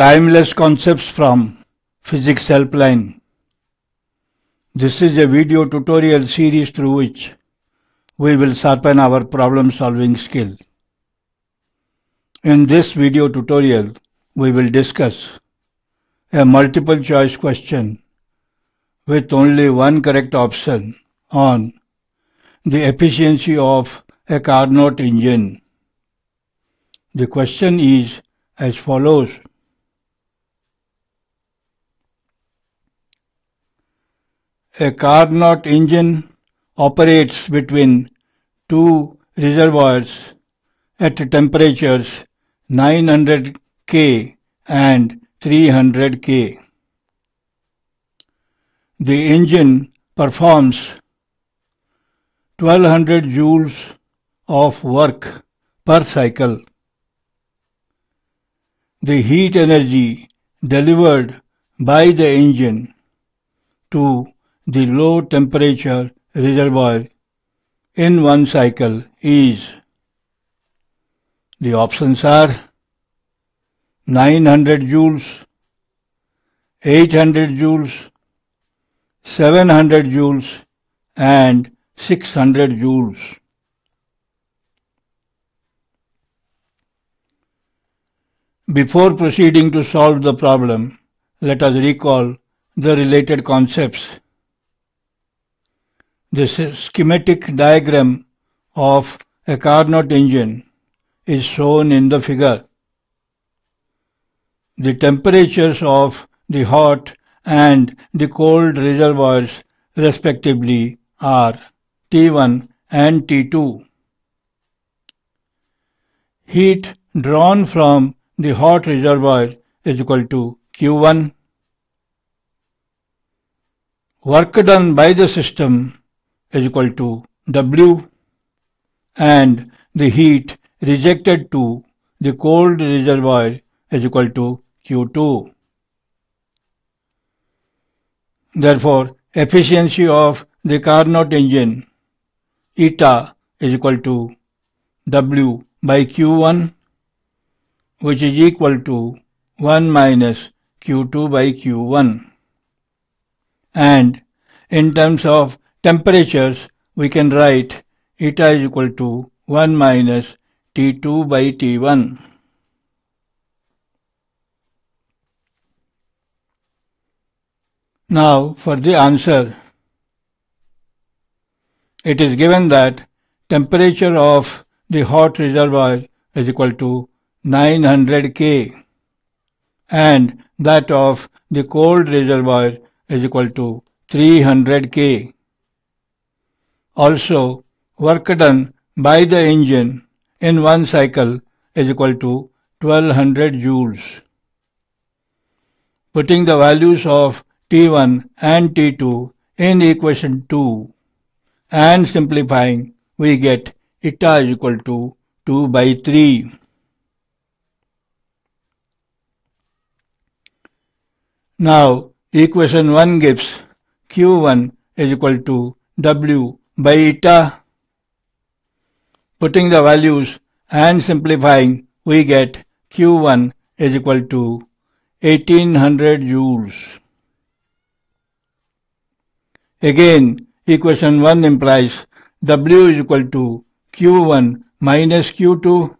timeless concepts from Physics Helpline. This is a video tutorial series through which we will sharpen our problem solving skill. In this video tutorial, we will discuss a multiple choice question with only one correct option on the efficiency of a Carnot engine. The question is as follows a Carnot engine operates between two reservoirs at temperatures 900 K and 300 K. The engine performs 1200 joules of work per cycle. The heat energy delivered by the engine to the low-temperature reservoir in one cycle is. The options are 900 joules, 800 joules, 700 joules and 600 joules. Before proceeding to solve the problem, let us recall the related concepts this schematic diagram of a Carnot engine is shown in the figure. The temperatures of the hot and the cold reservoirs respectively are T1 and T2. Heat drawn from the hot reservoir is equal to Q1. Work done by the system is equal to W and the heat rejected to the cold reservoir is equal to Q2. Therefore, efficiency of the Carnot engine eta is equal to W by Q1 which is equal to 1 minus Q2 by Q1 and in terms of temperatures, we can write eta is equal to 1 minus T2 by T1. Now for the answer. It is given that temperature of the hot reservoir is equal to 900 K and that of the cold reservoir is equal to 300 K. Also, work done by the engine in one cycle is equal to 1200 joules. Putting the values of T1 and T2 in equation 2 and simplifying, we get eta is equal to 2 by 3. Now, equation 1 gives Q1 is equal to W by eta putting the values and simplifying we get Q1 is equal to 1800 joules. Again equation 1 implies W is equal to Q1 minus Q2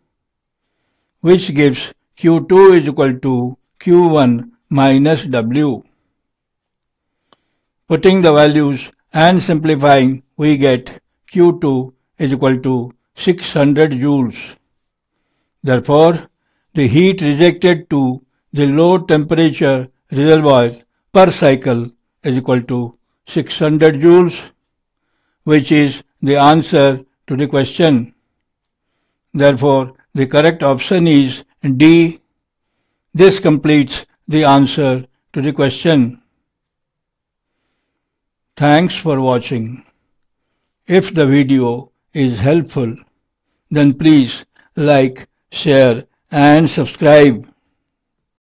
which gives Q2 is equal to Q1 minus W. Putting the values and simplifying we get Q2 is equal to 600 joules. Therefore, the heat rejected to the low temperature reservoir per cycle is equal to 600 joules, which is the answer to the question. Therefore, the correct option is D. This completes the answer to the question. Thanks for watching. If the video is helpful, then please like, share and subscribe.